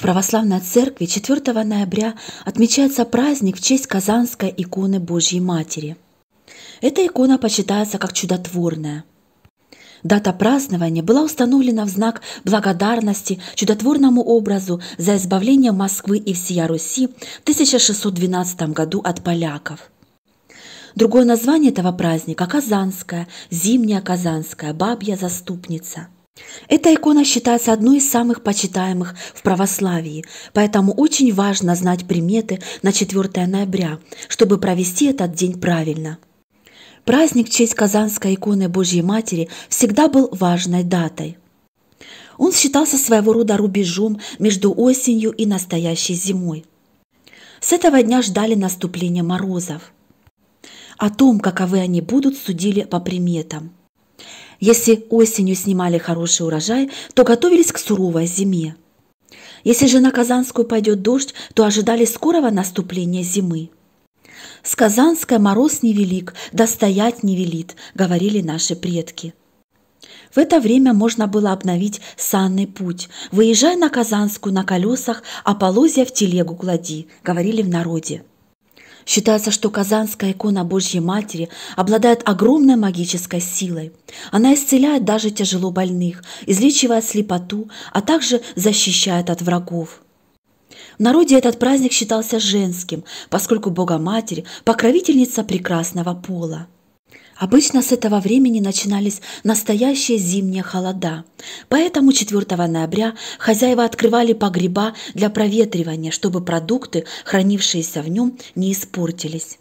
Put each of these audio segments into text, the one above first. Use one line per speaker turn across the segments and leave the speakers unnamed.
В православной церкви 4 ноября отмечается праздник в честь Казанской иконы Божьей Матери. Эта икона почитается как чудотворная. Дата празднования была установлена в знак благодарности чудотворному образу за избавление Москвы и всея Руси в 1612 году от поляков. Другое название этого праздника – Казанская, Зимняя Казанская, Бабья Заступница – эта икона считается одной из самых почитаемых в православии, поэтому очень важно знать приметы на 4 ноября, чтобы провести этот день правильно. Праздник в честь Казанской иконы Божьей Матери всегда был важной датой. Он считался своего рода рубежом между осенью и настоящей зимой. С этого дня ждали наступления морозов. О том, каковы они будут, судили по приметам – если осенью снимали хороший урожай, то готовились к суровой зиме. Если же на Казанскую пойдет дождь, то ожидали скорого наступления зимы. С Казанской мороз невелик, да стоять не велит, говорили наши предки. В это время можно было обновить санный путь. Выезжай на Казанскую на колесах, а полозья в телегу клади, говорили в народе. Считается, что Казанская икона Божьей Матери обладает огромной магической силой. Она исцеляет даже тяжело больных, излечивает слепоту, а также защищает от врагов. В народе этот праздник считался женским, поскольку Богоматерь – покровительница прекрасного пола. Обычно с этого времени начинались настоящие зимние холода, поэтому 4 ноября хозяева открывали погреба для проветривания, чтобы продукты, хранившиеся в нем, не испортились.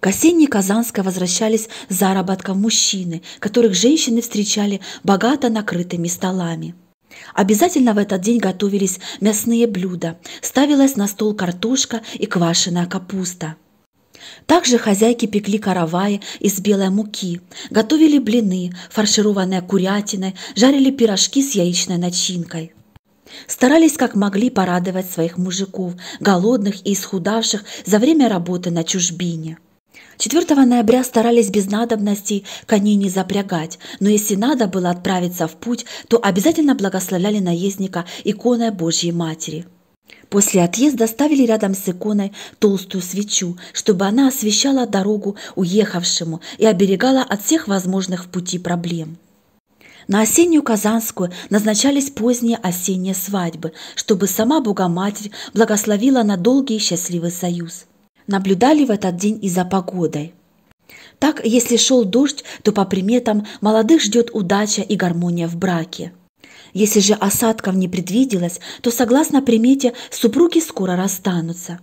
К осенней Казанской возвращались с мужчины, которых женщины встречали богато накрытыми столами. Обязательно в этот день готовились мясные блюда, ставилась на стол картошка и квашеная капуста – также хозяйки пекли караваи из белой муки, готовили блины, фаршированные курятиной, жарили пирожки с яичной начинкой. Старались как могли порадовать своих мужиков, голодных и исхудавших за время работы на чужбине. 4 ноября старались без надобностей коней не запрягать, но если надо было отправиться в путь, то обязательно благословляли наездника иконой Божьей Матери – После отъезда ставили рядом с иконой толстую свечу, чтобы она освещала дорогу уехавшему и оберегала от всех возможных в пути проблем. На осеннюю Казанскую назначались поздние осенние свадьбы, чтобы сама Богоматерь благословила на долгий и счастливый союз. Наблюдали в этот день и за погодой. Так, если шел дождь, то по приметам молодых ждет удача и гармония в браке – если же осадков не предвиделось, то, согласно примете, супруги скоро расстанутся.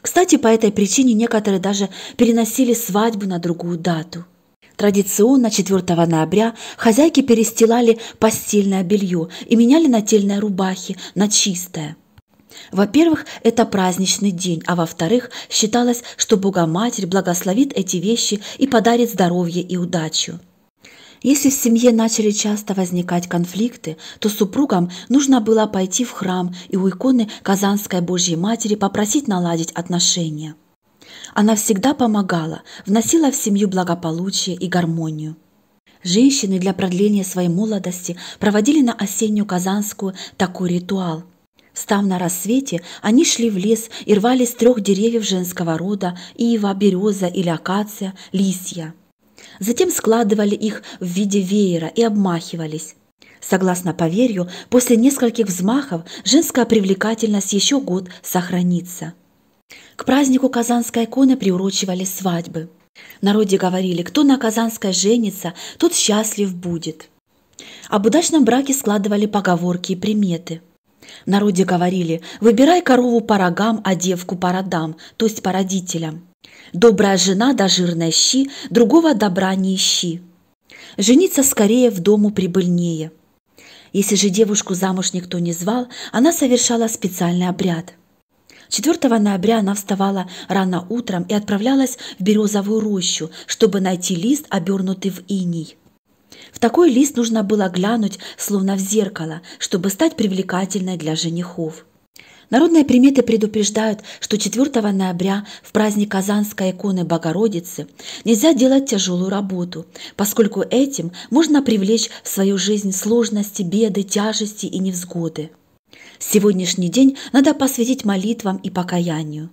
Кстати, по этой причине некоторые даже переносили свадьбу на другую дату. Традиционно 4 ноября хозяйки перестилали постельное белье и меняли нательные рубахи на чистое. Во-первых, это праздничный день, а во-вторых, считалось, что Богоматерь благословит эти вещи и подарит здоровье и удачу. Если в семье начали часто возникать конфликты, то супругам нужно было пойти в храм и у иконы Казанской Божьей Матери попросить наладить отношения. Она всегда помогала, вносила в семью благополучие и гармонию. Женщины для продления своей молодости проводили на осеннюю Казанскую такой ритуал. Встав на рассвете, они шли в лес и рвали с трех деревьев женского рода – ива, береза или акация, лисья – затем складывали их в виде веера и обмахивались. Согласно поверью, после нескольких взмахов женская привлекательность еще год сохранится. К празднику Казанской иконы приурочивали свадьбы. Народе говорили, кто на Казанской женится, тот счастлив будет. Об удачном браке складывали поговорки и приметы. народе говорили «выбирай корову по рогам, а девку по родам», то есть по родителям. Добрая жена да жирной щи, другого добра не ищи. Жениться скорее в дому прибыльнее. Если же девушку замуж никто не звал, она совершала специальный обряд. 4 ноября она вставала рано утром и отправлялась в березовую рощу, чтобы найти лист, обернутый в иней. В такой лист нужно было глянуть, словно в зеркало, чтобы стать привлекательной для женихов – Народные приметы предупреждают, что 4 ноября в праздник Казанской иконы Богородицы нельзя делать тяжелую работу, поскольку этим можно привлечь в свою жизнь сложности, беды, тяжести и невзгоды. Сегодняшний день надо посвятить молитвам и покаянию.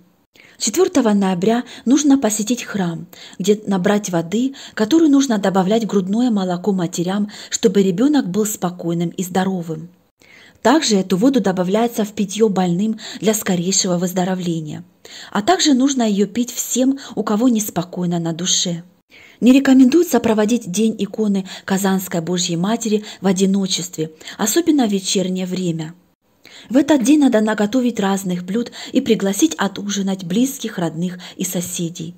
4 ноября нужно посетить храм, где набрать воды, которую нужно добавлять грудное молоко матерям, чтобы ребенок был спокойным и здоровым. Также эту воду добавляется в питье больным для скорейшего выздоровления. А также нужно ее пить всем, у кого неспокойно на душе. Не рекомендуется проводить день иконы Казанской Божьей Матери в одиночестве, особенно в вечернее время. В этот день надо наготовить разных блюд и пригласить отужинать близких, родных и соседей.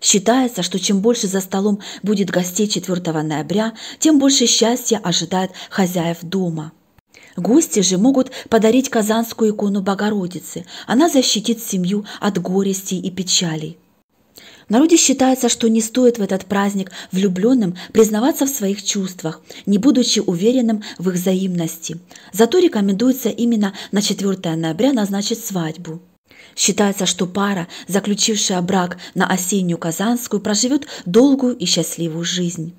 Считается, что чем больше за столом будет гостей 4 ноября, тем больше счастья ожидает хозяев дома – Гости же могут подарить казанскую икону Богородицы. Она защитит семью от горестей и печалей. В народе считается, что не стоит в этот праздник влюбленным признаваться в своих чувствах, не будучи уверенным в их взаимности. Зато рекомендуется именно на 4 ноября назначить свадьбу. Считается, что пара, заключившая брак на осеннюю Казанскую, проживет долгую и счастливую жизнь.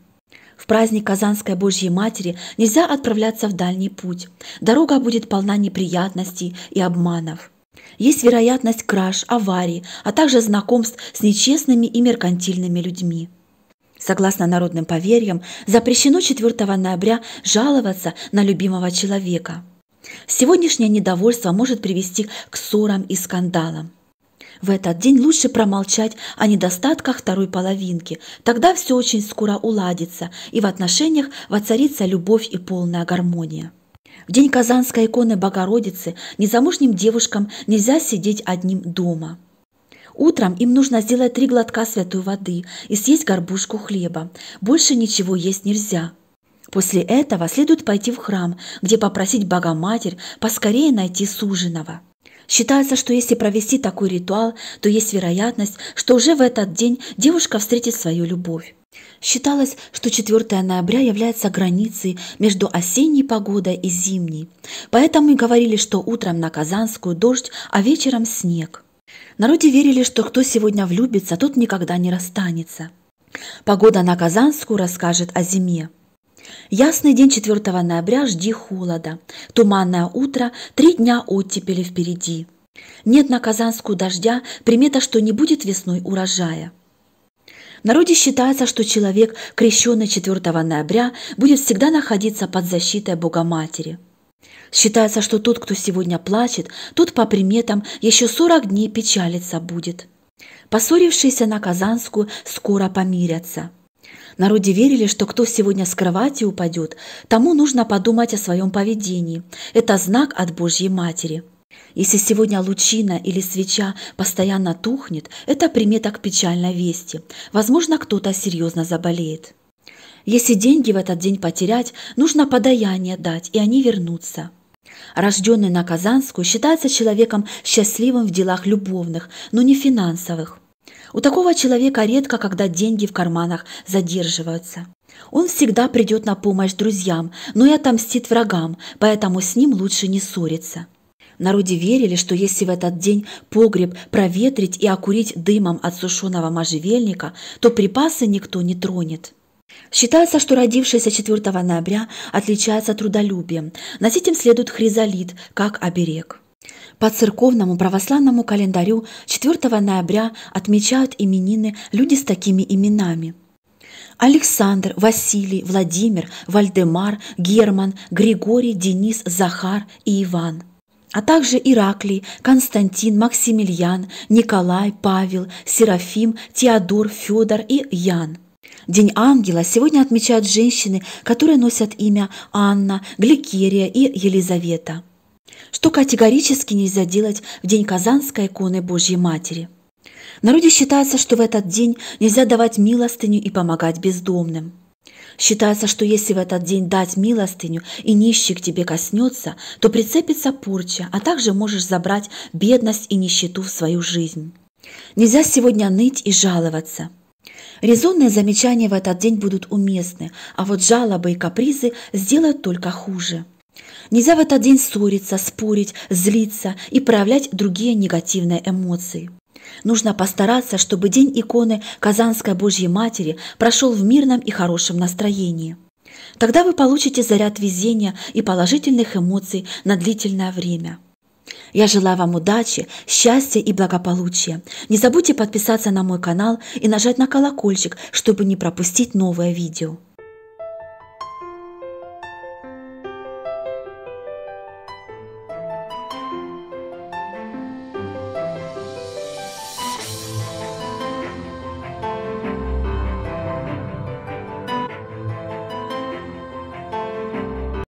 В праздник Казанской Божьей Матери нельзя отправляться в дальний путь. Дорога будет полна неприятностей и обманов. Есть вероятность краж, аварий, а также знакомств с нечестными и меркантильными людьми. Согласно народным поверьям, запрещено 4 ноября жаловаться на любимого человека. Сегодняшнее недовольство может привести к ссорам и скандалам. В этот день лучше промолчать о недостатках второй половинки. Тогда все очень скоро уладится, и в отношениях воцарится любовь и полная гармония. В день Казанской иконы Богородицы незамужним девушкам нельзя сидеть одним дома. Утром им нужно сделать три глотка святой воды и съесть горбушку хлеба. Больше ничего есть нельзя. После этого следует пойти в храм, где попросить Богоматерь поскорее найти суженого. Считается, что если провести такой ритуал, то есть вероятность, что уже в этот день девушка встретит свою любовь. Считалось, что 4 ноября является границей между осенней погодой и зимней, поэтому и говорили, что утром на Казанскую дождь, а вечером снег. Народе верили, что кто сегодня влюбится, тот никогда не расстанется. Погода на Казанскую расскажет о зиме. Ясный день 4 ноября жди холода. Туманное утро, три дня оттепели впереди. Нет на Казанскую дождя, примета, что не будет весной урожая. В народе считается, что человек, крещенный 4 ноября, будет всегда находиться под защитой Богоматери. Считается, что тот, кто сегодня плачет, тот по приметам еще 40 дней печалиться будет. Поссорившиеся на Казанскую скоро помирятся – Народе верили, что кто сегодня с кровати упадет, тому нужно подумать о своем поведении. Это знак от Божьей Матери. Если сегодня лучина или свеча постоянно тухнет, это примета к печальной вести. Возможно, кто-то серьезно заболеет. Если деньги в этот день потерять, нужно подаяние дать, и они вернутся. Рожденный на Казанскую считается человеком счастливым в делах любовных, но не финансовых. У такого человека редко, когда деньги в карманах задерживаются. Он всегда придет на помощь друзьям, но и отомстит врагам, поэтому с ним лучше не ссориться. Народе верили, что если в этот день погреб проветрить и окурить дымом от сушеного можжевельника, то припасы никто не тронет. Считается, что родившийся 4 ноября отличается трудолюбием. Носить им следует хризолит, как оберег. По церковному православному календарю 4 ноября отмечают именины люди с такими именами. Александр, Василий, Владимир, Вальдемар, Герман, Григорий, Денис, Захар и Иван – а также Ираклий, Константин, Максимилиан, Николай, Павел, Серафим, Теодор, Федор и Ян. День ангела сегодня отмечают женщины, которые носят имя Анна, Гликерия и Елизавета что категорически нельзя делать в день Казанской иконы Божьей Матери. В народе считается, что в этот день нельзя давать милостыню и помогать бездомным. Считается, что если в этот день дать милостыню и нищий к тебе коснется, то прицепится порча, а также можешь забрать бедность и нищету в свою жизнь. Нельзя сегодня ныть и жаловаться. Резонные замечания в этот день будут уместны, а вот жалобы и капризы сделают только хуже – Нельзя в этот день ссориться, спорить, злиться и проявлять другие негативные эмоции. Нужно постараться, чтобы день иконы Казанской Божьей Матери прошел в мирном и хорошем настроении. Тогда вы получите заряд везения и положительных эмоций на длительное время. Я желаю вам удачи, счастья и благополучия. Не забудьте подписаться на мой канал и нажать на колокольчик, чтобы не пропустить новое видео.